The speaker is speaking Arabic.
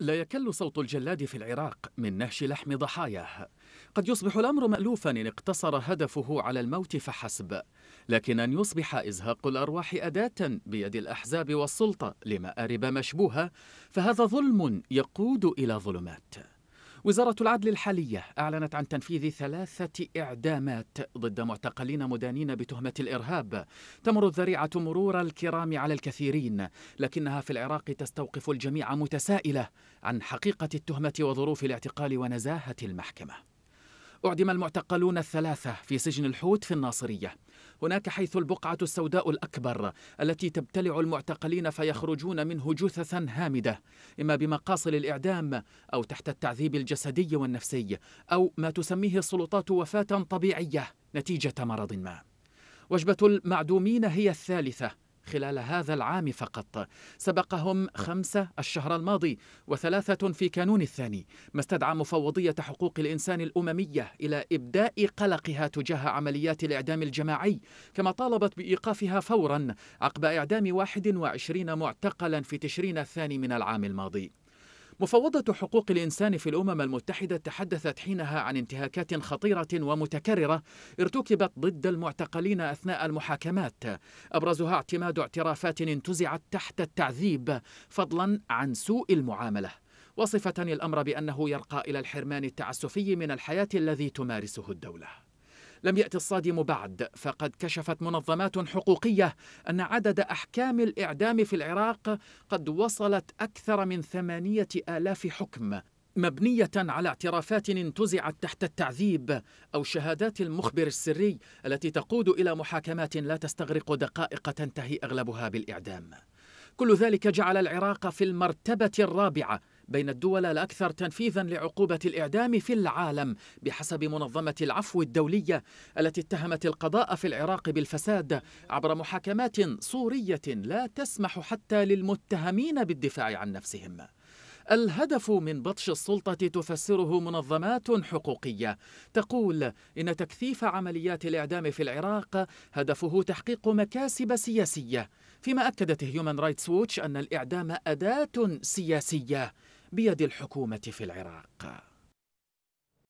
لا يكل صوت الجلاد في العراق من نهش لحم ضحاياه قد يصبح الأمر مألوفا إن اقتصر هدفه على الموت فحسب لكن أن يصبح إزهاق الأرواح أداة بيد الأحزاب والسلطة لمآرب مشبوهة فهذا ظلم يقود إلى ظلمات وزارة العدل الحالية أعلنت عن تنفيذ ثلاثة إعدامات ضد معتقلين مدانين بتهمة الإرهاب تمر الذريعة مرور الكرام على الكثيرين لكنها في العراق تستوقف الجميع متسائلة عن حقيقة التهمة وظروف الاعتقال ونزاهة المحكمة أعدم المعتقلون الثلاثة في سجن الحوت في الناصرية هناك حيث البقعة السوداء الأكبر التي تبتلع المعتقلين فيخرجون منه جثثا هامدة إما بمقاصل الإعدام أو تحت التعذيب الجسدي والنفسي أو ما تسميه السلطات وفاة طبيعية نتيجة مرض ما وجبة المعدومين هي الثالثة خلال هذا العام فقط سبقهم خمسة الشهر الماضي وثلاثة في كانون الثاني ما استدعى مفوضية حقوق الإنسان الأممية إلى إبداء قلقها تجاه عمليات الإعدام الجماعي كما طالبت بإيقافها فورا عقب إعدام 21 معتقلا في تشرين الثاني من العام الماضي مفوضة حقوق الإنسان في الأمم المتحدة تحدثت حينها عن انتهاكات خطيرة ومتكررة ارتكبت ضد المعتقلين أثناء المحاكمات أبرزها اعتماد اعترافات انتزعت تحت التعذيب فضلا عن سوء المعاملة وصفة الأمر بأنه يرقى إلى الحرمان التعسفي من الحياة الذي تمارسه الدولة لم يأتي الصادم بعد فقد كشفت منظمات حقوقية أن عدد أحكام الإعدام في العراق قد وصلت أكثر من ثمانية آلاف حكم مبنية على اعترافات انتزعت تحت التعذيب أو شهادات المخبر السري التي تقود إلى محاكمات لا تستغرق دقائق تنتهي أغلبها بالإعدام كل ذلك جعل العراق في المرتبة الرابعة بين الدول الأكثر تنفيذا لعقوبة الإعدام في العالم بحسب منظمة العفو الدولية التي اتهمت القضاء في العراق بالفساد عبر محاكمات صورية لا تسمح حتى للمتهمين بالدفاع عن نفسهم الهدف من بطش السلطة تفسره منظمات حقوقية تقول إن تكثيف عمليات الإعدام في العراق هدفه تحقيق مكاسب سياسية فيما أكدت هيومن رايتس ووتش أن الإعدام أداة سياسية بيد الحكومة في العراق